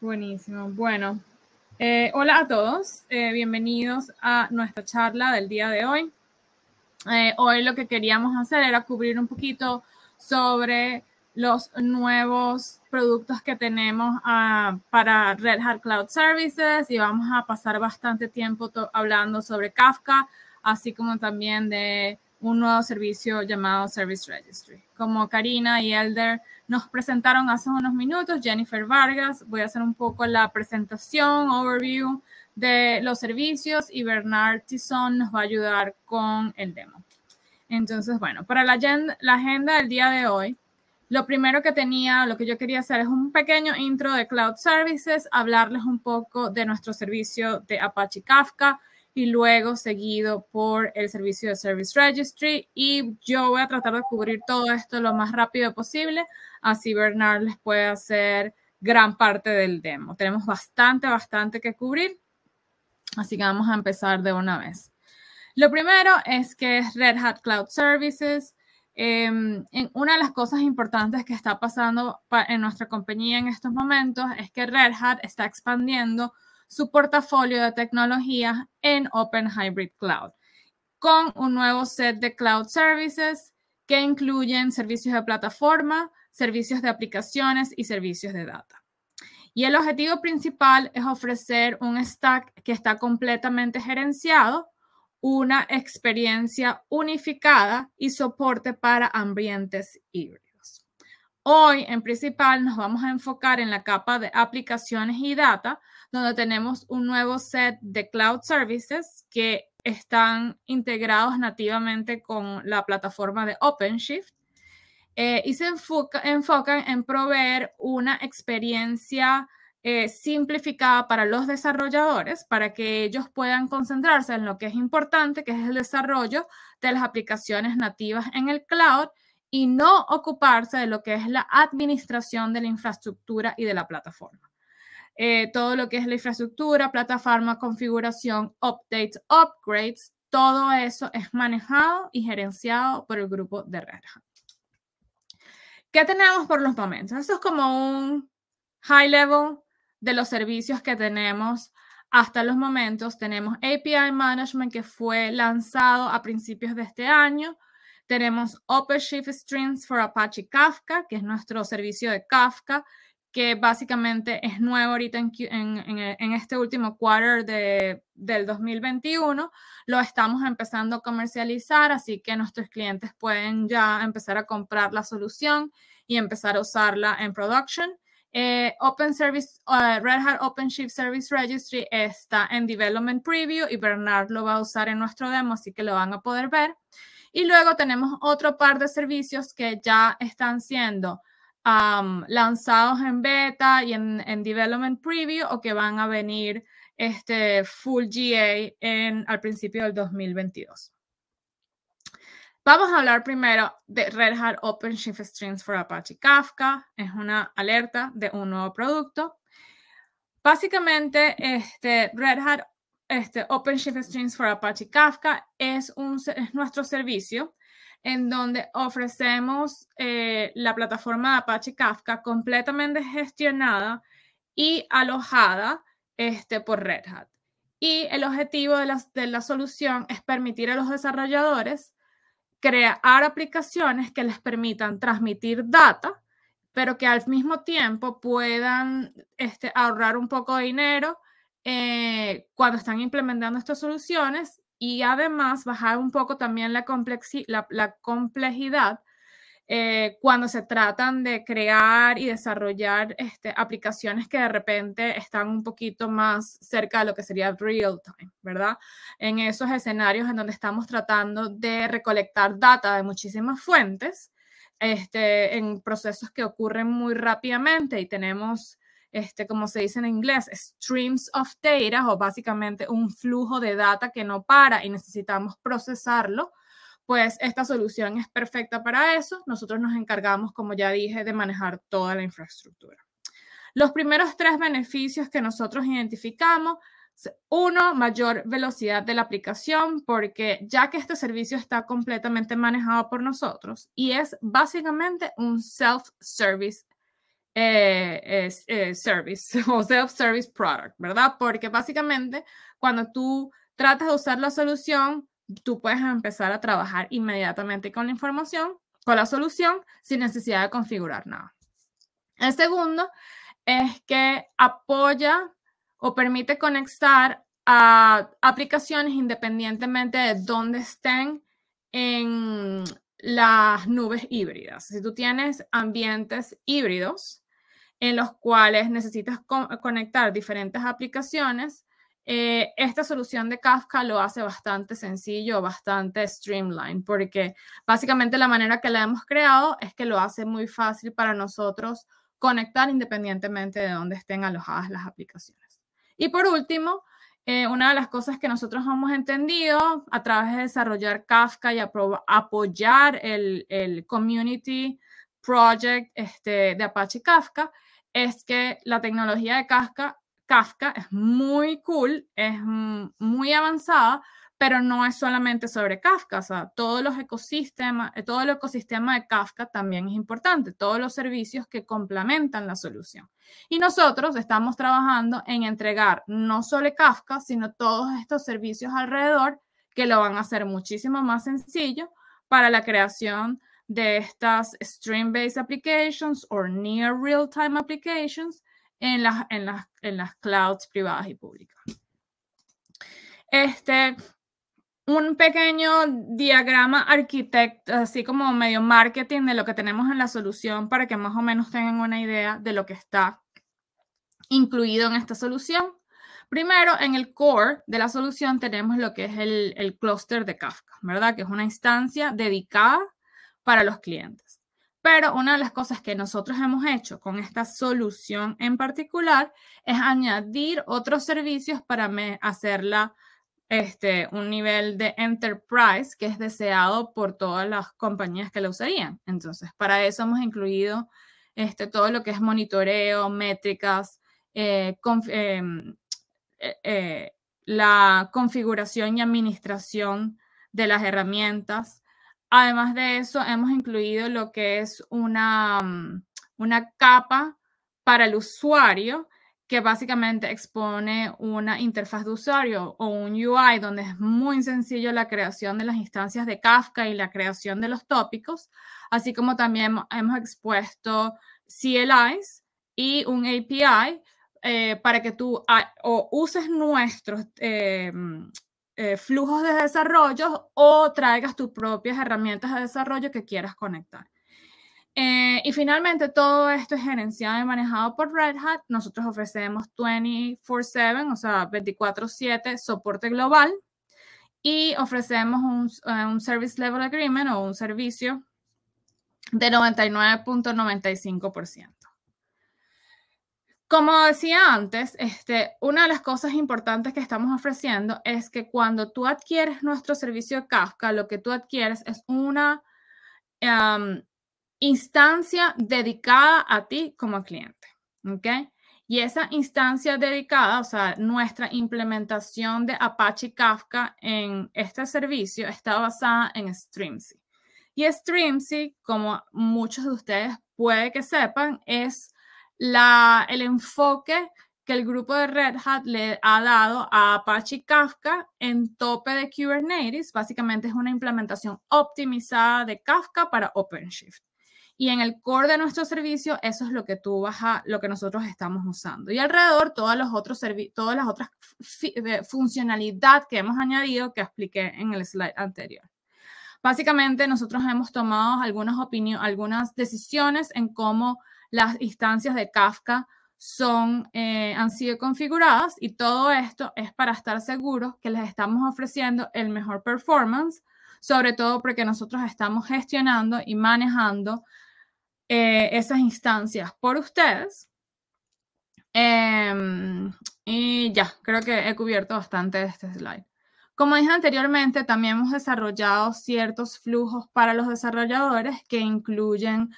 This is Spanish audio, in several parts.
Buenísimo. Bueno, eh, hola a todos. Eh, bienvenidos a nuestra charla del día de hoy. Eh, hoy lo que queríamos hacer era cubrir un poquito sobre los nuevos productos que tenemos ah, para Red Hat Cloud Services y vamos a pasar bastante tiempo hablando sobre Kafka, así como también de un nuevo servicio llamado Service Registry. Como Karina y Elder nos presentaron hace unos minutos, Jennifer Vargas, voy a hacer un poco la presentación, overview de los servicios y Bernard Tison nos va a ayudar con el demo. Entonces, bueno, para la agenda, la agenda del día de hoy, lo primero que tenía, lo que yo quería hacer es un pequeño intro de Cloud Services, hablarles un poco de nuestro servicio de Apache Kafka, y luego seguido por el servicio de Service Registry. Y yo voy a tratar de cubrir todo esto lo más rápido posible, así Bernard les puede hacer gran parte del demo. Tenemos bastante, bastante que cubrir, así que vamos a empezar de una vez. Lo primero es que es Red Hat Cloud Services. Em, en una de las cosas importantes que está pasando en nuestra compañía en estos momentos es que Red Hat está expandiendo su portafolio de tecnologías en Open Hybrid Cloud, con un nuevo set de cloud services que incluyen servicios de plataforma, servicios de aplicaciones y servicios de data. Y el objetivo principal es ofrecer un stack que está completamente gerenciado, una experiencia unificada y soporte para ambientes híbridos. Hoy, en principal, nos vamos a enfocar en la capa de aplicaciones y data, donde tenemos un nuevo set de cloud services que están integrados nativamente con la plataforma de OpenShift eh, y se enfocan en proveer una experiencia eh, simplificada para los desarrolladores, para que ellos puedan concentrarse en lo que es importante, que es el desarrollo de las aplicaciones nativas en el cloud y no ocuparse de lo que es la administración de la infraestructura y de la plataforma. Eh, todo lo que es la infraestructura, plataforma, configuración, updates, upgrades, todo eso es manejado y gerenciado por el grupo de Red Hat. ¿Qué tenemos por los momentos? Eso es como un high level de los servicios que tenemos hasta los momentos. Tenemos API Management que fue lanzado a principios de este año tenemos OpenShift Streams for Apache Kafka, que es nuestro servicio de Kafka, que básicamente es nuevo ahorita en, este último quarter de, del 2021. Lo estamos empezando a comercializar, así que nuestros clientes pueden ya empezar a comprar la solución y empezar a usarla en production. Eh, Open Service, eh, Red Hat OpenShift Service Registry está en Development Preview y Bernard lo va a usar en nuestro demo, así que lo van a poder ver. Y luego tenemos otro par de servicios que ya están siendo lanzados en beta y en, development preview o que van a venir este full GA en, al principio del 2022. Vamos a hablar primero de Red Hat OpenShift Streams for Apache Kafka. Es una alerta de un nuevo producto. Básicamente, este, Red Hat este, OpenShift Streams for Apache Kafka es, nuestro servicio en donde ofrecemos eh, la plataforma de Apache Kafka completamente gestionada y alojada este, por Red Hat. Y el objetivo de la, de la solución es permitir a los desarrolladores crear aplicaciones que les permitan transmitir data, pero que al mismo tiempo puedan este, ahorrar un poco de dinero eh, cuando están implementando estas soluciones y además bajar un poco también la, complejidad eh, cuando se tratan de crear y desarrollar este, aplicaciones que de repente están un poquito más cerca de lo que sería real time, ¿verdad? En esos escenarios en donde estamos tratando de recolectar data de muchísimas fuentes, este, en procesos que ocurren muy rápidamente y tenemos este, como se dice en inglés, streams of data o básicamente un flujo de data que no para y necesitamos procesarlo, pues esta solución es perfecta para eso. Nosotros nos encargamos, como ya dije, de manejar toda la infraestructura. Los primeros tres beneficios que nosotros identificamos uno, mayor velocidad de la aplicación, porque ya que este servicio está completamente manejado por nosotros y es básicamente un self-service eh, eh, service o self-service product, ¿verdad? Porque básicamente cuando tú tratas de usar la solución, tú puedes empezar a trabajar inmediatamente con la información, con la solución, sin necesidad de configurar nada. El segundo es que apoya o permite conectar a aplicaciones independientemente de dónde estén en las nubes híbridas. Si tú tienes ambientes híbridos, en los cuales necesitas conectar diferentes aplicaciones, eh, esta solución de Kafka lo hace bastante sencillo, bastante streamline, porque básicamente la manera que la hemos creado es que lo hace muy fácil para nosotros conectar independientemente de dónde estén alojadas las aplicaciones. Y por último, eh, una de las cosas que nosotros hemos entendido a través de desarrollar Kafka y apoyar el, community project este, de Apache Kafka es que la tecnología de Kafka, es muy cool, es muy avanzada, pero no es solamente sobre Kafka, o sea, todos los ecosistemas, eh, todo el ecosistema de Kafka también es importante, todos los servicios que complementan la solución. Y nosotros estamos trabajando en entregar no solo Kafka, sino todos estos servicios alrededor que lo van a hacer muchísimo más sencillo para la creación de estas stream-based applications o near real-time applications en las, en, las, clouds privadas y públicas. Este, un pequeño diagrama arquitecto, así como medio marketing de lo que tenemos en la solución para que más o menos tengan una idea de lo que está incluido en esta solución. Primero, en el core de la solución tenemos lo que es el, el clúster de Kafka, ¿verdad? Que es una instancia dedicada para los clientes. Pero una de las cosas que nosotros hemos hecho con esta solución en particular es añadir otros servicios para hacerla este, un nivel de enterprise que es deseado por todas las compañías que la usarían. Entonces, para eso hemos incluido este, todo lo que es monitoreo, métricas, eh, eh, eh, la configuración y administración de las herramientas, Además de eso, hemos incluido lo que es una, mm, una capa para el usuario que básicamente expone una interfaz de usuario o un UI donde es muy sencillo la creación de las instancias de Kafka y la creación de los tópicos, así como también hemos expuesto CLIs y un API eh, para que tú ah, o uses nuestros eh, mm, eh, flujos de desarrollo o traigas tus propias herramientas de desarrollo que quieras conectar. Eh, y finalmente, todo esto es gerenciado y manejado por Red Hat. Nosotros ofrecemos 24/7, o sea, 24/7 soporte global y ofrecemos un, eh, un, Service Level Agreement o un servicio de 99.95%. Como decía antes, este, una de las cosas importantes que estamos ofreciendo es que cuando tú adquieres nuestro servicio de Kafka, lo que tú adquieres es una em, instancia dedicada a ti como cliente. ¿OK? Y esa instancia dedicada, o sea, nuestra implementación de Apache Kafka en este servicio está basada en Streamsy. Y Streamsy, como muchos de ustedes puede que sepan, es la, el enfoque que el grupo de Red Hat le ha dado a Apache Kafka en tope de Kubernetes. Básicamente es una implementación optimizada de Kafka para OpenShift. Y en el core de nuestro servicio, eso es lo que tú vas a, lo que nosotros estamos usando. Y alrededor, todos los otros todas las otras funcionalidad que hemos añadido que expliqué en el slide anterior. Básicamente, nosotros hemos tomado algunas, algunas decisiones en cómo las instancias de Kafka son, eh, han sido configuradas y todo esto es para estar seguros que les estamos ofreciendo el mejor performance, sobre todo porque nosotros estamos gestionando y manejando eh, esas instancias por ustedes. Em, y ya, creo que he cubierto bastante este slide. Como dije anteriormente, también hemos desarrollado ciertos flujos para los desarrolladores que incluyen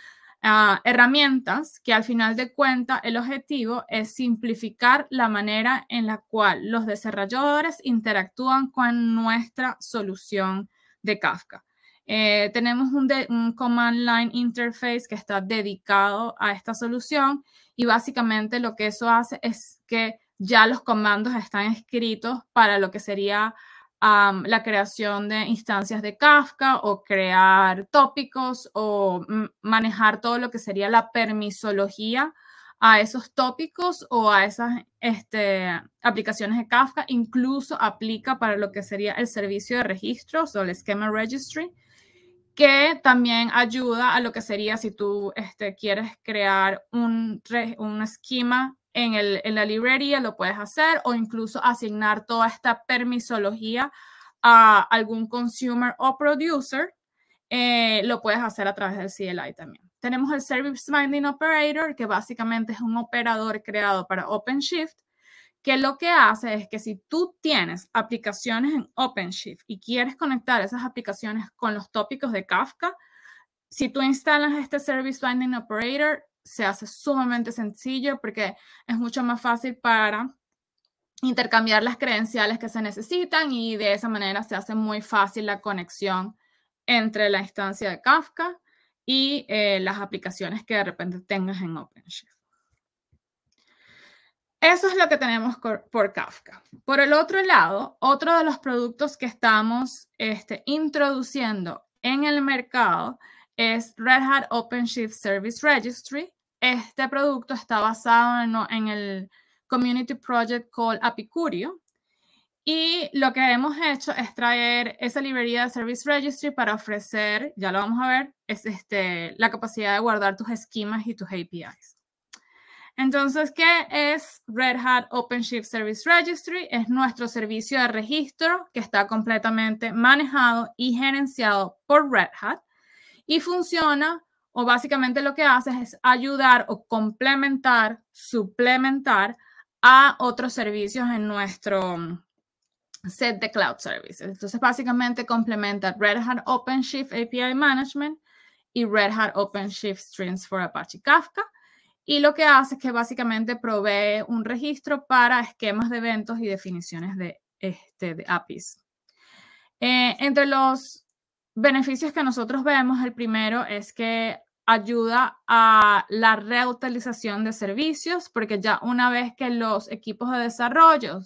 Ah, herramientas que al final de cuentas el objetivo es simplificar la manera en la cual los desarrolladores interactúan con nuestra solución de Kafka. Eh, tenemos un, un, command line interface que está dedicado a esta solución y básicamente lo que eso hace es que ya los comandos están escritos para lo que sería la creación de instancias de Kafka o crear tópicos o mm, manejar todo lo que sería la permisología a esos tópicos o a esas este, aplicaciones de Kafka, incluso aplica para lo que sería el servicio de registros o el Schema Registry, que también ayuda a lo que sería si tú este, quieres crear un, un esquema en, la librería, lo puedes hacer o incluso asignar toda esta permisología a algún consumer o producer, eh, lo puedes hacer a través del CLI también. Tenemos el Service Binding Operator, que básicamente es un operador creado para OpenShift, que lo que hace es que si tú tienes aplicaciones en OpenShift y quieres conectar esas aplicaciones con los tópicos de Kafka, si tú instalas este Service Binding Operator, se hace sumamente sencillo porque es mucho más fácil para intercambiar las credenciales que se necesitan y de esa manera se hace muy fácil la conexión entre la instancia de Kafka y eh, las aplicaciones que de repente tengas en OpenShift. Eso es lo que tenemos por Kafka. Por el otro lado, otro de los productos que estamos este, introduciendo en el mercado es Red Hat OpenShift Service Registry, este producto está basado en, el Community Project called Apicurio, y lo que hemos hecho es traer esa librería de Service Registry para ofrecer, ya lo vamos a ver, es este, la capacidad de guardar tus esquemas y tus APIs. Entonces, ¿qué es Red Hat OpenShift Service Registry? Es nuestro servicio de registro que está completamente manejado y gerenciado por Red Hat y funciona o básicamente lo que hace es ayudar o complementar, suplementar a otros servicios en nuestro mm, set de cloud services. Entonces, básicamente complementa Red Hat OpenShift API Management y Red Hat OpenShift Streams for Apache Kafka. Y lo que hace es que básicamente provee un registro para esquemas de eventos y definiciones de, este, de APIs. Eh, entre los beneficios que nosotros vemos, el primero es que ayuda a la reutilización de servicios, porque ya una vez que los equipos de desarrollo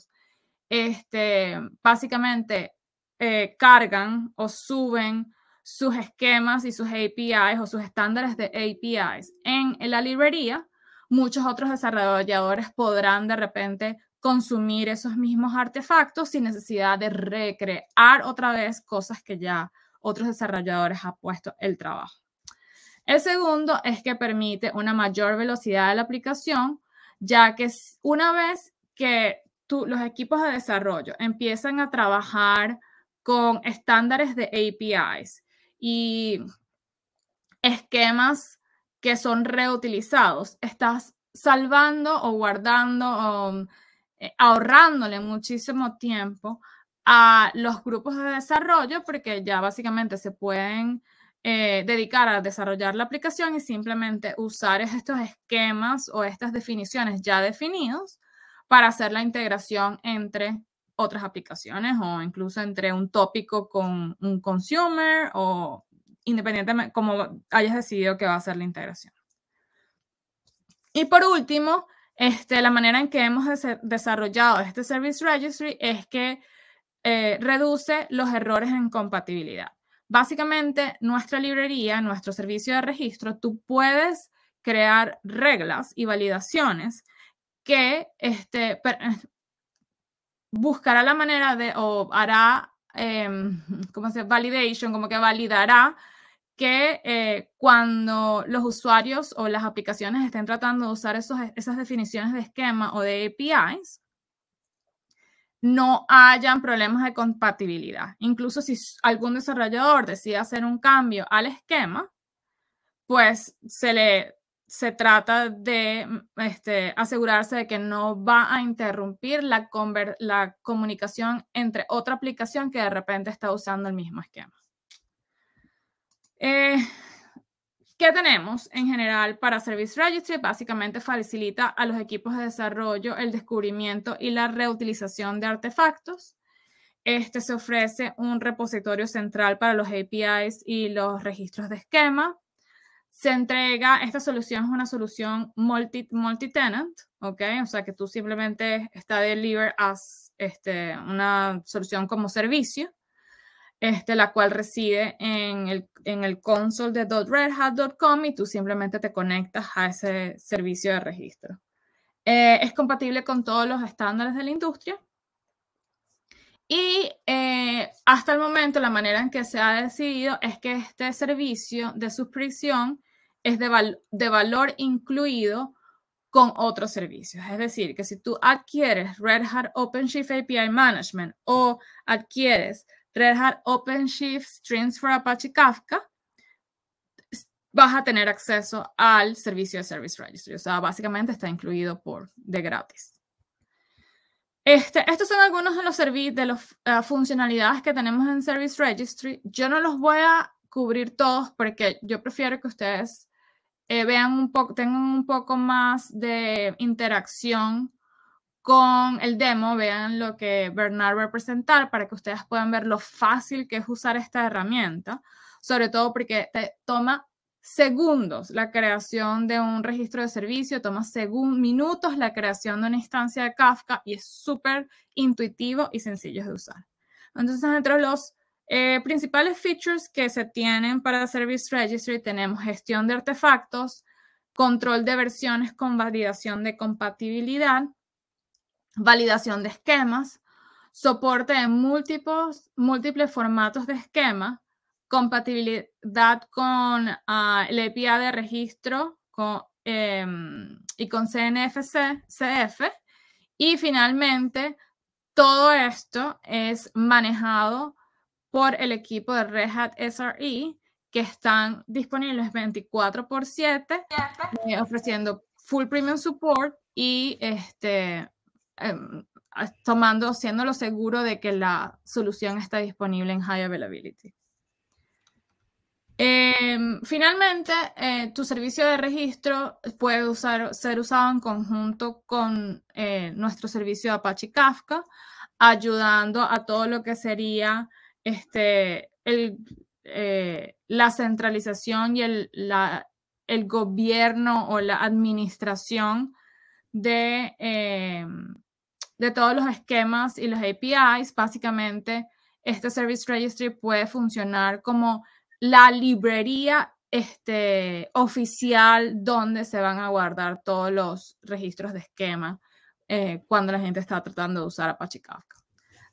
este, básicamente eh, cargan o suben sus esquemas y sus APIs o sus estándares de APIs en la librería, muchos otros desarrolladores podrán de repente consumir esos mismos artefactos sin necesidad de recrear otra vez cosas que ya otros desarrolladores ha puesto el trabajo. El segundo es que permite una mayor velocidad de la aplicación, ya que una vez que los equipos de desarrollo empiezan a trabajar con estándares de APIs y esquemas que son reutilizados, estás salvando o guardando eh, ahorrándole muchísimo tiempo a los grupos de desarrollo porque ya básicamente se pueden eh, dedicar a desarrollar la aplicación y simplemente usar estos esquemas o estas definiciones ya definidos para hacer la integración entre otras aplicaciones o incluso entre un tópico con un consumer o independientemente como hayas decidido que va a ser la integración. Y por último, este, la manera en que hemos desarrollado este Service Registry es que eh, reduce los errores en compatibilidad. Básicamente, nuestra librería, nuestro servicio de registro, tú puedes crear reglas y validaciones que este, eh, buscará la manera de, o hará, em, ¿cómo se dice? Validation, como que validará que eh, cuando los usuarios o las aplicaciones estén tratando de usar esas definiciones de esquema o de APIs, no hayan problemas de compatibilidad. Incluso si algún desarrollador decide hacer un cambio al esquema, pues se le se trata de mm, este, asegurarse de que no va a interrumpir la, la comunicación entre otra aplicación que de repente está usando el mismo esquema. Eh, ¿Qué tenemos en general para Service Registry? Básicamente facilita a los equipos de desarrollo el descubrimiento y la reutilización de artefactos. Este se ofrece un repositorio central para los APIs y los registros de esquema. Se entrega, esta solución es una solución multi, multi-tenant, ¿ok? O sea que tú simplemente está deliver as este, una solución como servicio. Este, la cual reside en el, en console de .redhat.com y tú simplemente te conectas a ese servicio de registro. Eh, es compatible con todos los estándares de la industria. Y eh, hasta el momento la manera en que se ha decidido es que este servicio de suscripción es de, de valor incluido con otros servicios. Es decir, que si tú adquieres Red Hat OpenShift API Management o adquieres Red Hat OpenShift Streams for Apache Kafka, vas a tener acceso al servicio de Service Registry. O sea, básicamente está incluido por de gratis. Este, estos son algunos de los de las eh, funcionalidades que tenemos en Service Registry. Yo no los voy a cubrir todos porque yo prefiero que ustedes eh, vean un poco, tengan un poco más de interacción con el demo, vean lo que Bernard va a presentar para que ustedes puedan ver lo fácil que es usar esta herramienta, sobre todo porque toma segundos la creación de un registro de servicio, toma segundos minutos la creación de una instancia de Kafka y es súper intuitivo y sencillo de usar. Entonces, entre los eh, principales features que se tienen para Service Registry tenemos gestión de artefactos, control de versiones con validación de compatibilidad, validación de esquemas, soporte de múltiples, múltiples formatos de esquema, compatibilidad con ah, el API de registro em, y con CNFC, CF. Y finalmente, todo esto es manejado por el equipo de Red Hat SRE, que están disponibles 24 por 7, eh, ofreciendo full premium support y este, eh, tomando, siéndolo seguro de que la solución está disponible en high availability. Em, finalmente, eh, tu servicio de registro puede ser usado en conjunto con eh, nuestro servicio de Apache Kafka, ayudando a todo lo que sería este, eh, la centralización y el gobierno o la administración eh, de, todos los esquemas y los APIs, básicamente este Service Registry puede funcionar como la librería este, oficial donde se van a guardar todos los registros de esquema eh, cuando la gente está tratando de usar Apache Kafka.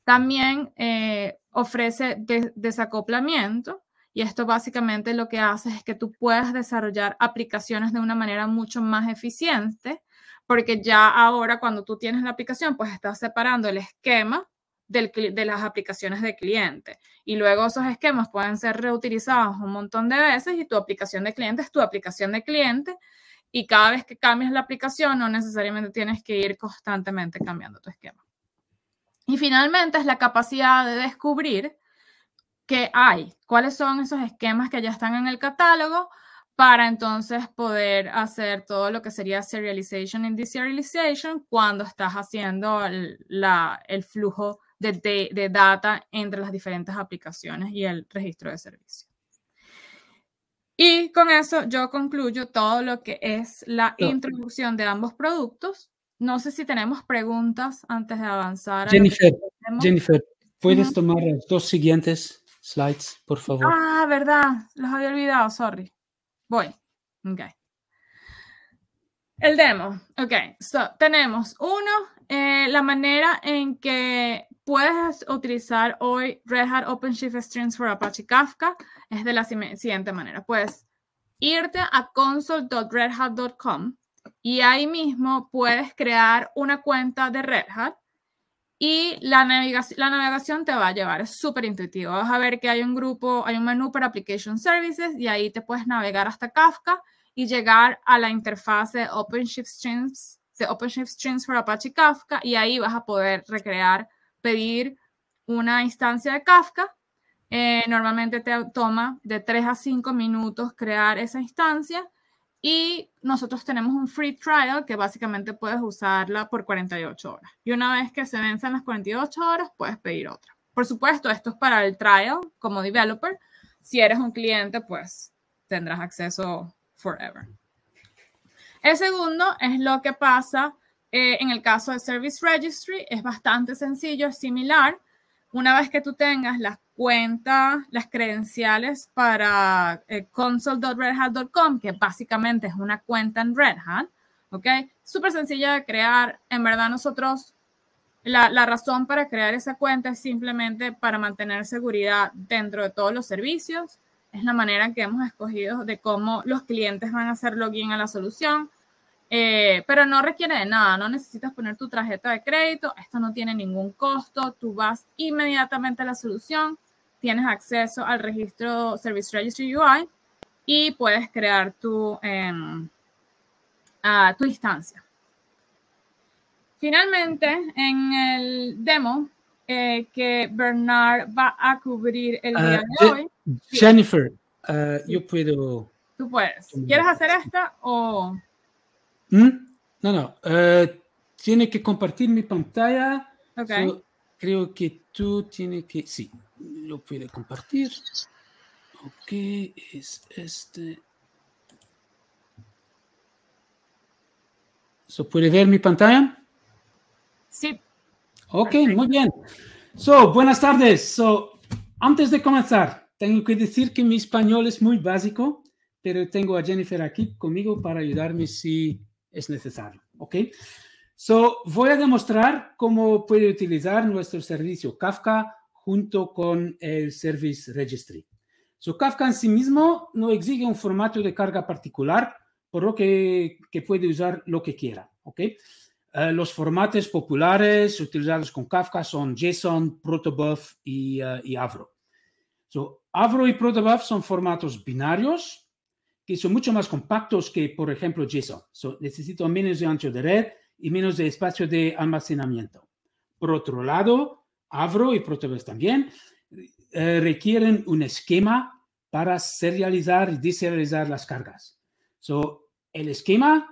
También eh, ofrece desacoplamiento y esto básicamente lo que hace es que tú puedas desarrollar aplicaciones de una manera mucho más eficiente porque ya ahora cuando tú tienes la aplicación, pues estás separando el esquema de las aplicaciones de cliente. Y luego esos esquemas pueden ser reutilizados un montón de veces y tu aplicación de cliente es tu aplicación de cliente. Y cada vez que cambias la aplicación, no necesariamente tienes que ir constantemente cambiando tu esquema. Y finalmente es la capacidad de descubrir qué hay, cuáles son esos esquemas que ya están en el catálogo, para entonces poder hacer todo lo que sería serialization y deserialization cuando estás haciendo el, flujo de, data entre las diferentes aplicaciones y el registro de servicio. Y con eso yo concluyo todo lo que es la introducción de ambos productos. No sé si tenemos preguntas antes de avanzar. Jennifer, Jennifer, ¿puedes tomar los dos siguientes slides, por favor? Ah, verdad, los había olvidado, sorry. Voy. Ok. El demo. Ok. So, tenemos uno, eh, la manera en que puedes utilizar hoy Red Hat OpenShift Streams for Apache Kafka es de la siguiente manera. Puedes irte a console.redhat.com y ahí mismo puedes crear una cuenta de Red Hat y la navegación, la te va a llevar, es súper intuitivo. Vas a ver que hay un grupo, hay un menú para Application Services y ahí te puedes navegar hasta Kafka y llegar a la interfaz de OpenShift Streams, de OpenShift Streams for Apache Kafka y ahí vas a poder recrear, pedir una instancia de Kafka. Eh, normalmente te toma de 3 a 5 minutos crear esa instancia y nosotros tenemos un free trial que básicamente puedes usarla por 48 horas. Y una vez que se venzan las 48 horas, puedes pedir otra. Por supuesto, esto es para el trial como developer. Si eres un cliente, pues tendrás acceso forever. El segundo es lo que pasa eh, en el caso de Service Registry. Es bastante sencillo, es similar. Una vez que tú tengas las cuenta las credenciales para eh, console.redhat.com, que básicamente es una cuenta en Red Hat, ¿ok? Súper sencilla de crear. En verdad nosotros, la, la, razón para crear esa cuenta es simplemente para mantener seguridad dentro de todos los servicios. Es la manera que hemos escogido de cómo los clientes van a hacer login a la solución. Eh, pero no requiere de nada, no necesitas poner tu tarjeta de crédito, esto no tiene ningún costo, tú vas inmediatamente a la solución, tienes acceso al registro Service Registry UI y puedes crear tu, em, tu instancia. Finalmente, en el demo eh, que Bernard va a cubrir el ah, día de eh, hoy. Jennifer, ah, yo puedo. Tú puedes. ¿Quieres hacer esta o.? ¿Mm? No, no. Eh, tiene que compartir mi pantalla. Okay. creo que tú tienes que. Sí lo puede compartir. Ok, es este. ¿Se puede ver mi pantalla? Sí. Ok, muy bien. So, buenas tardes. So, antes de comenzar, tengo que decir que mi español es muy básico, pero tengo a Jennifer aquí conmigo para ayudarme si es necesario. Ok. So, voy a demostrar cómo puede utilizar nuestro servicio Kafka junto con el Service Registry. So, Kafka en sí mismo no exige un formato de carga particular, por lo que, puede usar lo que quiera. Eh, los formatos populares utilizados con Kafka son JSON, Protobuf eh, y, Avro. So, Avro y Protobuf son formatos binarios que son mucho más compactos que, por ejemplo, JSON. So, necesito menos de ancho de red y menos de espacio de almacenamiento. Por otro lado, Avro y Protobuf también, eh, requieren un esquema para serializar y deserializar las cargas. So, el esquema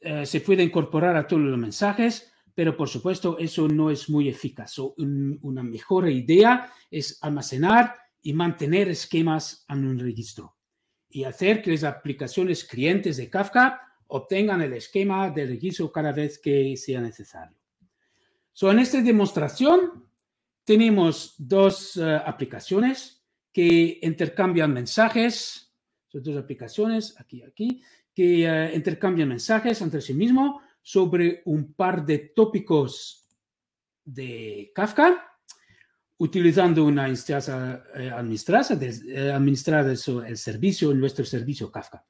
eh, se puede incorporar a todos los mensajes, pero por supuesto eso no es muy eficaz. una mejor idea es almacenar y mantener esquemas en un registro y hacer que las aplicaciones clientes de Kafka obtengan el esquema de registro cada vez que sea necesario en esta demostración tenemos dos eh, aplicaciones que intercambian mensajes, son dos aplicaciones aquí, aquí, que eh, intercambian mensajes entre sí mismo sobre un par de tópicos de Kafka, utilizando una instancia eh, administrada, administrada el servicio, nuestro servicio Kafka.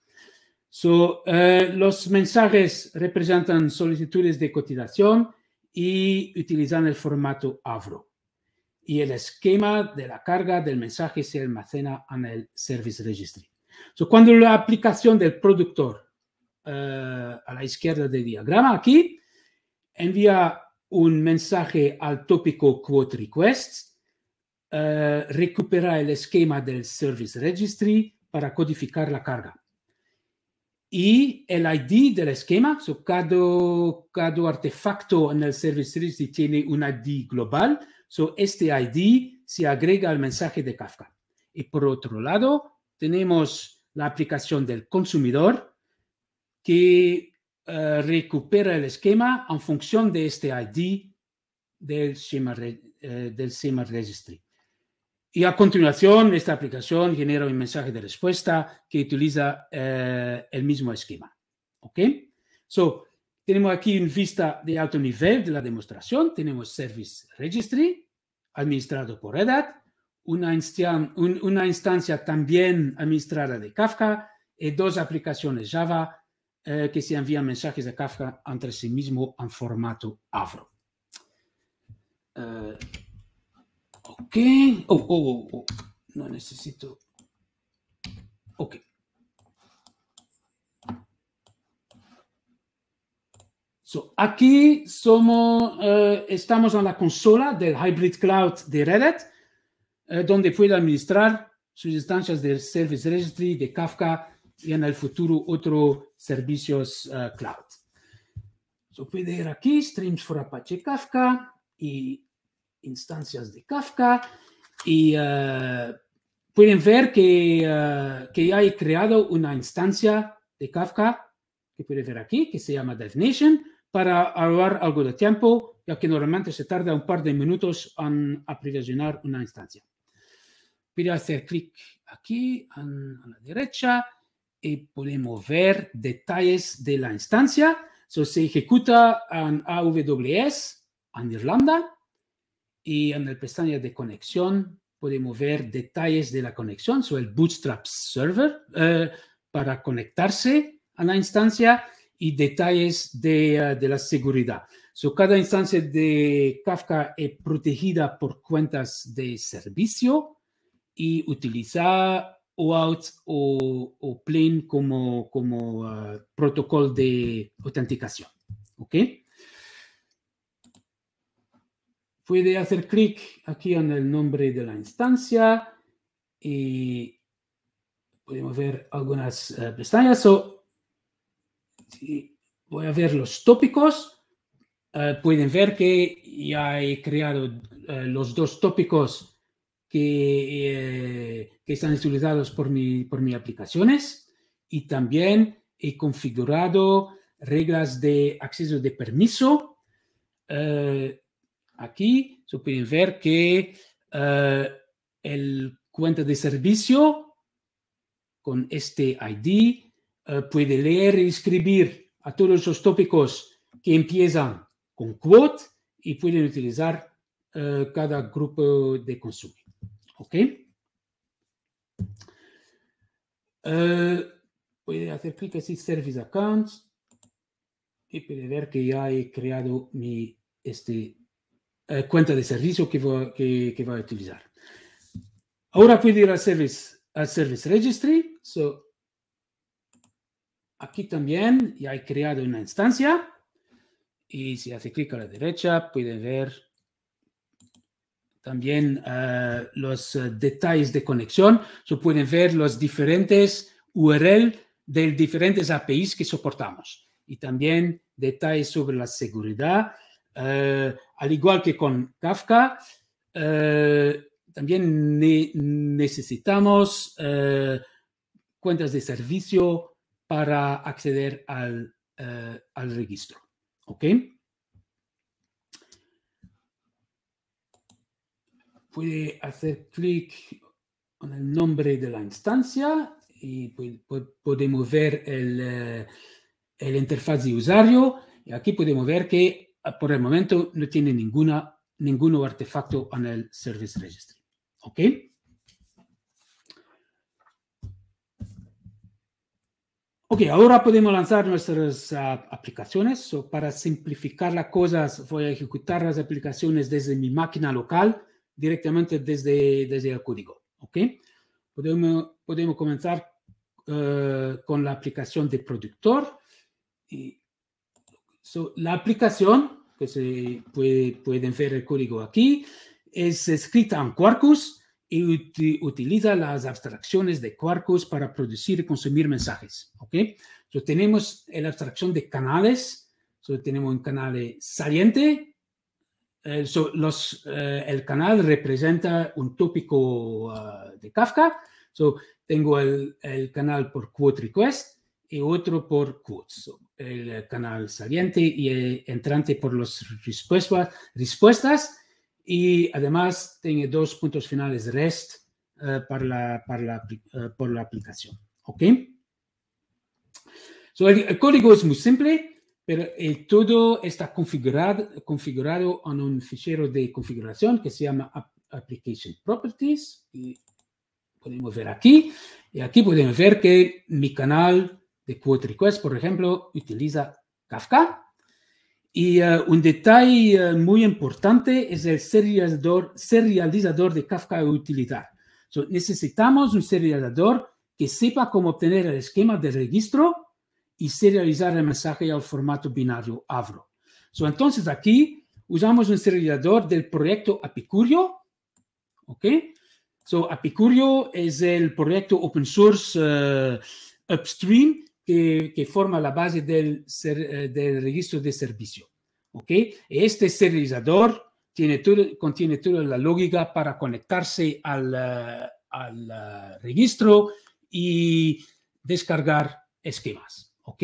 So, los mensajes representan solicitudes de cotización, y utilizan el formato Avro. Y el esquema de la carga del mensaje se almacena en el Service Registry. cuando la aplicación del productor eh, a la izquierda del diagrama aquí envía un mensaje al tópico Quote Requests, eh, recupera el esquema del Service Registry para codificar la carga y el ID del esquema. So, cada, cada artefacto en el Service Registry tiene un ID global. So, este ID se agrega al mensaje de Kafka. Y por otro lado, tenemos la aplicación del consumidor que eh, recupera el esquema en función de este ID del schema, eh, del schema registry. Y a continuación, esta aplicación genera un mensaje de respuesta que utiliza eh, el mismo esquema. ¿Ok? So, tenemos aquí una vista de alto nivel de la demostración. Tenemos Service Registry, administrado por Red una, una instancia también administrada de Kafka y dos aplicaciones Java eh, que se envían mensajes de Kafka entre sí mismo en formato Avro. Eh, Ok. Oh, oh, oh, oh, no necesito. Ok. So, aquí somos, eh, estamos en la consola del Hybrid Cloud de Reddit, eh, donde puede administrar sus instancias del Service Registry, de Kafka y en el futuro otros servicios eh, cloud. So, puede ir aquí, Streams for Apache Kafka, y instancias de Kafka y eh, pueden ver que, eh, que ya he creado una instancia de Kafka que pueden ver aquí, que se llama Definition, para ahorrar algo de tiempo, ya que normalmente se tarda un par de minutos en aprovisionar una instancia. Voy hacer clic aquí a la derecha y podemos ver detalles de la instancia. se ejecuta en AWS en Irlanda y en la pestaña de conexión podemos ver detalles de la conexión, sobre el Bootstrap Server eh, para conectarse a la instancia y detalles de, eh, de la seguridad. So, cada instancia de Kafka es protegida por cuentas de servicio y utiliza OAuth o, o Plain como, como eh, protocolo de autenticación. ¿Ok? puede hacer clic aquí en el nombre de la instancia y podemos ver algunas eh, pestañas. voy a ver los tópicos. Eh, pueden ver que ya he creado eh, los dos tópicos que, que, están utilizados por, mi, por mis aplicaciones y también he configurado reglas de acceso de permiso. Aquí se pueden ver que eh, el cuenta de servicio con este ID eh, puede leer y escribir a todos los tópicos que empiezan con quote y pueden utilizar eh, cada grupo de consumo. ¿Ok? puede hacer clic así, Service Accounts, y puede ver que ya he creado mi, este eh, cuenta de servicio que va, a utilizar. Ahora puede ir a Service, service Registry. aquí también ya he creado una instancia. Y si hace clic a la derecha, pueden ver también eh, los eh, detalles de conexión. So, pueden ver los diferentes URL de diferentes APIs que soportamos. Y también detalles sobre la seguridad eh, al igual que con Kafka, eh, también necesitamos eh, cuentas de servicio para acceder al, registro. ¿Ok? Puede hacer clic en el nombre de la instancia y podemos ver el, interfaz de usuario. Y aquí podemos ver que Ah, por el momento no tiene ninguna, ningún artefacto en el Service Registry. ¿Ok? Ok, ahora podemos lanzar nuestras ah, aplicaciones. O para simplificar las cosas, voy a ejecutar las aplicaciones desde mi máquina local, directamente desde, desde el código. ¿Ok? Podemos, podemos comenzar eh, con la aplicación de productor. la aplicación que se puede, pueden ver el código aquí, es escrita en Quarkus y utiliza las abstracciones de Quarkus para producir y consumir mensajes. ¿ok? So, tenemos la abstracción de canales, so, tenemos un canal saliente, eh, los, eh, el canal representa un tópico ah, de Kafka, tengo el, el canal por quote request, y otro por curso, el eh, canal saliente y eh, entrante por las respuestas, respuestas y además tiene dos puntos finales REST eh, para, la, para la, por la aplicación. ¿Ok? el, código es muy simple, pero el todo está configurado, configurado en un fichero de configuración que se llama Application Properties. Y podemos ver aquí. Y aquí podemos ver que mi canal de QuotriQuest, por ejemplo, utiliza Kafka. Y eh, un detalle eh, muy importante es el serializador, serializador de Kafka utilitar. So, necesitamos un serializador que sepa cómo obtener el esquema de registro y serializar el mensaje al formato binario Avro. entonces aquí usamos un serializador del proyecto Apicurio. ¿ok? Apicurio es el proyecto open source eh, upstream que, forma la base del, eh, del registro de servicio. ¿Ok? Este serializador tiene contiene toda la lógica para conectarse al, eh, al eh, registro y descargar esquemas. ¿Ok?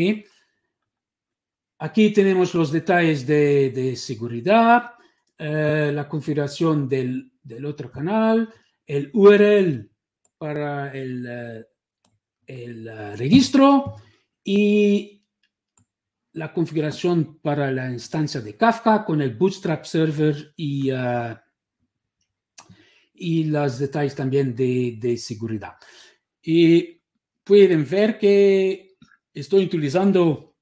Aquí tenemos los detalles de, de seguridad, la configuración del, del, otro canal, el URL para el, el registro y la configuración para la instancia de Kafka con el Bootstrap server y, uh, y los detalles también de, seguridad. Y pueden ver que estoy utilizando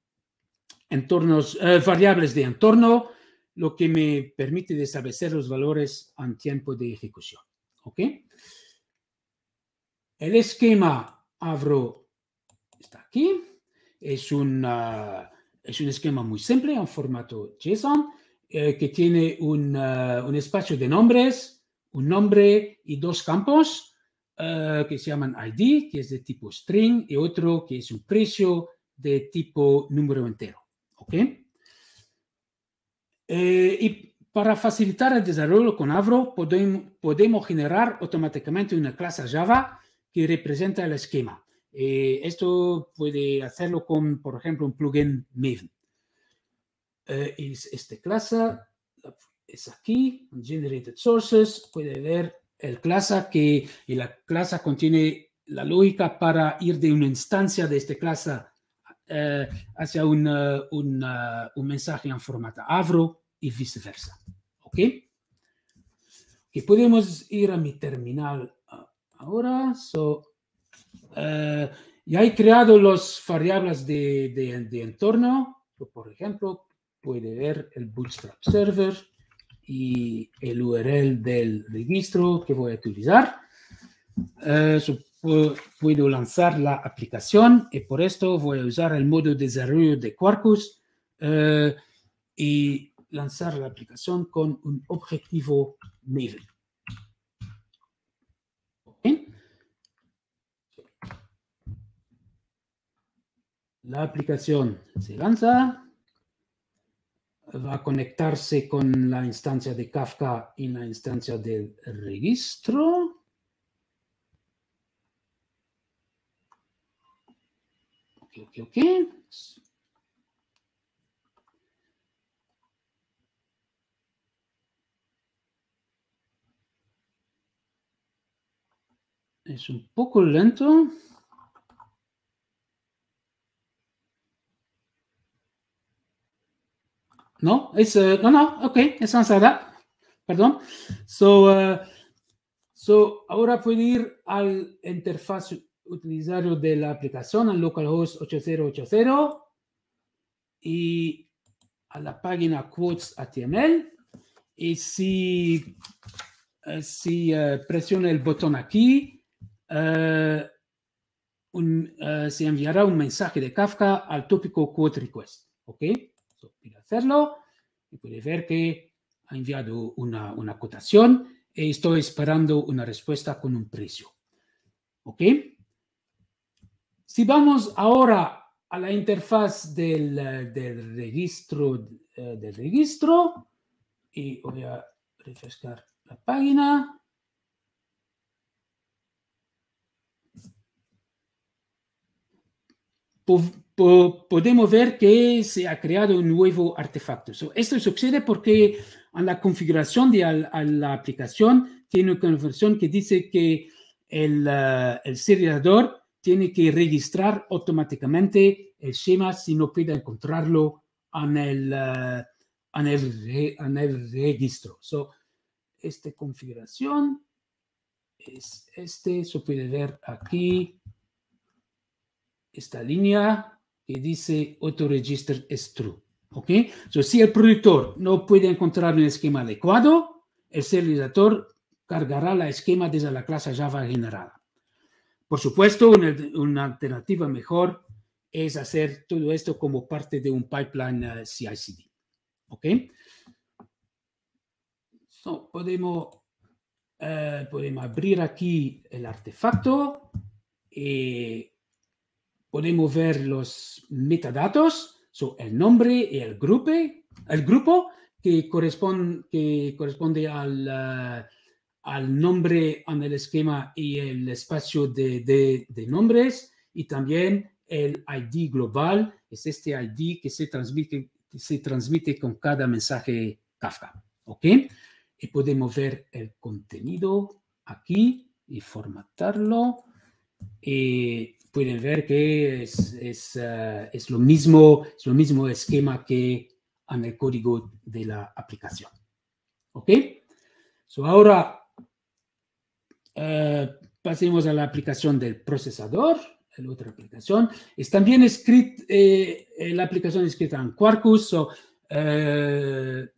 entornos, eh, variables de entorno, lo que me permite establecer los valores en tiempo de ejecución. ¿Ok? El esquema abro, está aquí. Es, un esquema muy simple en formato JSON eh, que tiene eh, un, espacio de nombres, un nombre y dos campos eh, que se llaman ID, que es de tipo string, y otro que es un precio de tipo número entero. ¿Ok? y para facilitar el desarrollo con Avro, podemos generar automáticamente una clase Java que representa el esquema. Eh, esto puede hacerlo con, por ejemplo, un plugin Maven. Eh, es este clase es aquí, Generated Sources, puede ver el clase que, y la clase contiene la lógica para ir de una instancia de este clase eh, hacia eh, un mensaje en formato Avro y viceversa. ¿Ok? Y podemos ir a mi terminal ah, ahora. So, eh, ya he creado las variables de, entorno. Por ejemplo, puede ver el Bootstrap Server y el URL del registro que voy a utilizar. Eh, puedo lanzar la aplicación y por esto voy a usar el modo de desarrollo de Quarkus eh, y lanzar la aplicación con un objetivo nivel. la aplicación se lanza, va a conectarse con la instancia de Kafka y la instancia de registro. Es un poco lento. No, eh, no, no. Okay, es Perdón. So, eh, so ahora puedo ir al interfaz utilizario de la aplicación al localhost 8080 y a la página quotes HTML. y si, eh, si el botón aquí, se enviará un mensaje de Kafka al tópico quote request. ¿Ok? y hacerlo y puede ver que ha enviado una, una cotación y e estoy esperando una respuesta con un precio. ¿Ok? Si vamos ahora a la interfaz del, del registro, eh, del registro, y voy a refrescar la página podemos ver que se ha creado un nuevo artefacto. esto sucede porque en la configuración de la aplicación tiene una versión que dice que el, uh, tiene que registrar automáticamente el schema si no puede encontrarlo en el, eh, el, registro. esta configuración es este, se puede ver aquí esta línea que dice register is true. ¿Ok? si el productor no puede encontrar un esquema adecuado, el serializador cargará la esquema desde la clase Java generada. Por supuesto, una, alternativa mejor es hacer todo esto como parte de un pipeline uh, eh, CD. ¿Ok? So, podemos, eh, podemos abrir aquí el artefacto. Y eh, podemos ver los metadatos, el nombre y el grupo, el grupo que corresponde, que corresponde al, eh, al nombre en el esquema y el espacio de, nombres y también el ID global, es este ID que se transmite, que se transmite con cada mensaje Kafka. ¿Ok? Y podemos ver el contenido aquí y formatarlo. Y eh, pueden ver que es, es, eh, es, lo mismo, es lo mismo esquema que en el código de la aplicación. ¿Ok? So ahora eh, pasemos a la aplicación del procesador, la otra aplicación. Es también escrita, eh, la aplicación escrita en Quarkus,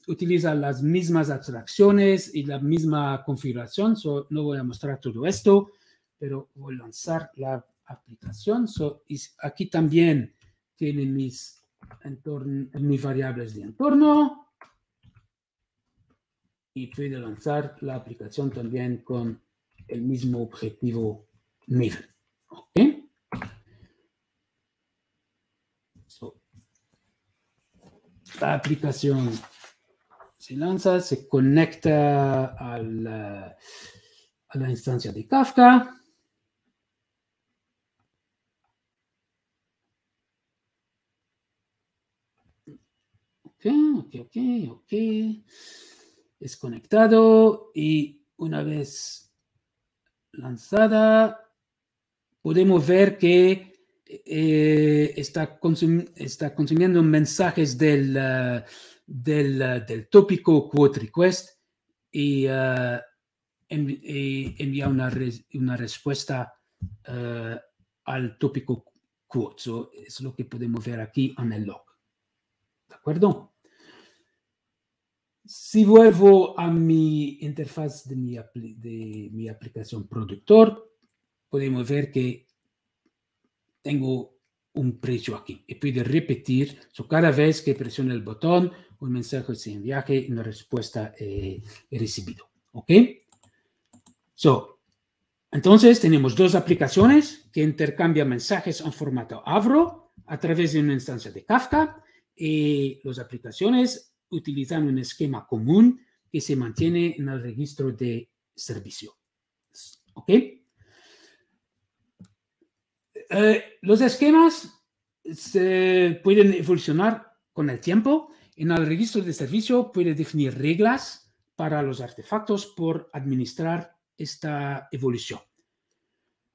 utiliza las mismas abstracciones y la misma configuración. no voy a mostrar todo esto, pero voy a lanzar la aplicación. aquí también tienen mis, mis variables de entorno y puedo lanzar la aplicación también con el mismo objetivo nivel. la aplicación se lanza, se conecta a la, a la instancia de Kafka. ok, ok, ok. Es conectado y una vez lanzada, podemos ver que eh, está, está, consumiendo mensajes del, eh, eh, del, tópico quote request y, envía una, una respuesta al tópico quote. es lo que podemos ver aquí en el log. ¿De acuerdo? Si vuelvo a mi interfaz de mi, aplicación productor, podemos ver que tengo un precio aquí y puedo repetir. So, cada vez que presione el botón, un mensaje se envía y una respuesta eh, he recibido. ¿Ok? So, entonces tenemos dos aplicaciones que intercambian mensajes en formato Avro a través de una instancia de Kafka y las aplicaciones utilizando un esquema común que se mantiene en el registro de servicio. ¿Ok? Eh, los esquemas se pueden evolucionar con el tiempo. En el registro de servicio puede definir reglas para los artefactos por administrar esta evolución.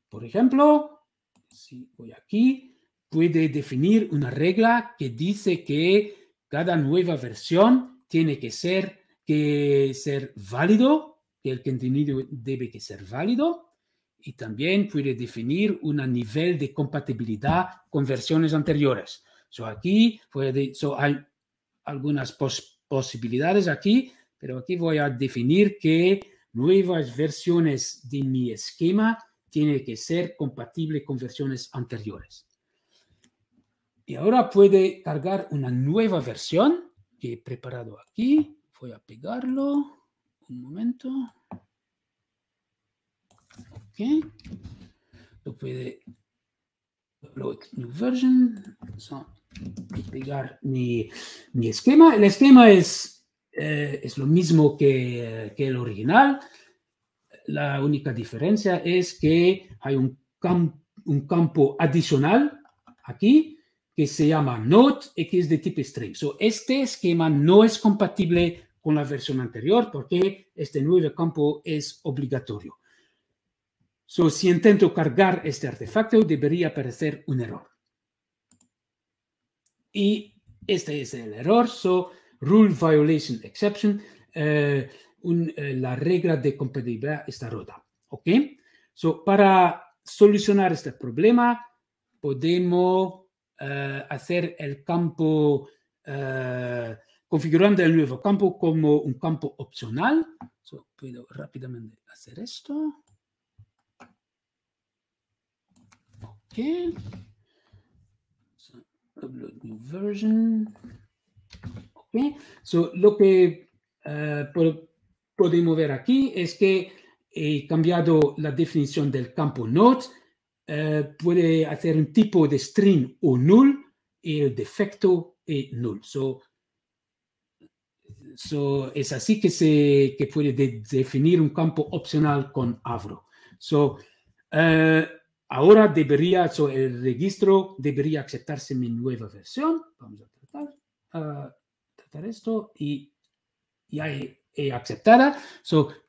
Por ejemplo, si voy aquí, puede definir una regla que dice que cada nueva versión tiene que ser, que ser válido, que el contenido debe que ser válido y también puede definir un nivel de compatibilidad con versiones anteriores. So aquí puede, so hay algunas posibilidades aquí, pero aquí voy a definir que nuevas versiones de mi esquema tiene que ser compatible con versiones anteriores. Y ahora puede cargar una nueva versión que he preparado aquí. Voy a pegarlo. Un momento. Ok. Lo puede upload new version. So, pegar mi, mi, esquema. El esquema es, eh, es lo mismo que, que el original. La única diferencia es que hay un, un campo adicional aquí que se llama Note y que es de tipo string. So, este esquema no es compatible con la versión anterior porque este nuevo campo es obligatorio. So, si intento cargar este artefacto, debería aparecer un error. Y este es el error. So, rule violation exception. Eh, eh, la regla de compatibilidad está rota. ¿Ok? So, para solucionar este problema, podemos eh, hacer el campo, eh, configurando el nuevo campo como un campo opcional. puedo rápidamente hacer esto. Ok. So, new version. Ok. lo que eh, podemos ver aquí es que he cambiado la definición del campo node eh, puede hacer un tipo de string o null y el defecto es null. es así que se que puede definir un campo opcional con Avro. Eh, ahora debería, el registro debería aceptarse mi nueva versión. Vamos a tratar, tratar esto y ya he, eh, aceptada.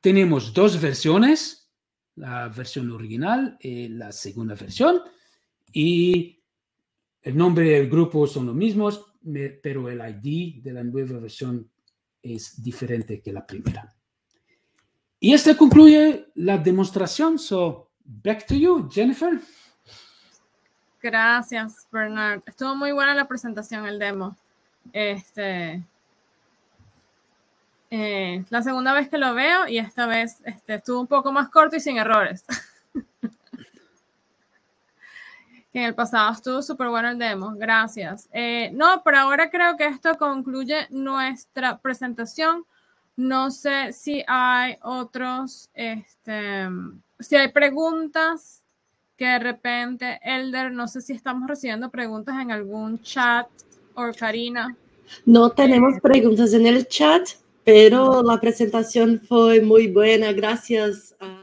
tenemos dos versiones la versión original y eh, la segunda versión. Y el nombre del grupo son los mismos, pero el ID de la nueva versión es diferente que la primera. Y este concluye la demostración. So, back to you, Jennifer. Gracias, Bernard. Estuvo muy buena la presentación, el demo. Este, eh, la segunda vez que lo veo y esta vez este, estuvo un poco más corto y sin errores. en el pasado estuvo súper bueno el demo, gracias. Eh, no, por ahora creo que esto concluye nuestra presentación. No sé si hay otros, este, si hay preguntas que de repente, Elder, no sé si estamos recibiendo preguntas en algún chat o Karina. No tenemos preguntas en el chat, pero la presentación fue muy buena. Gracias a...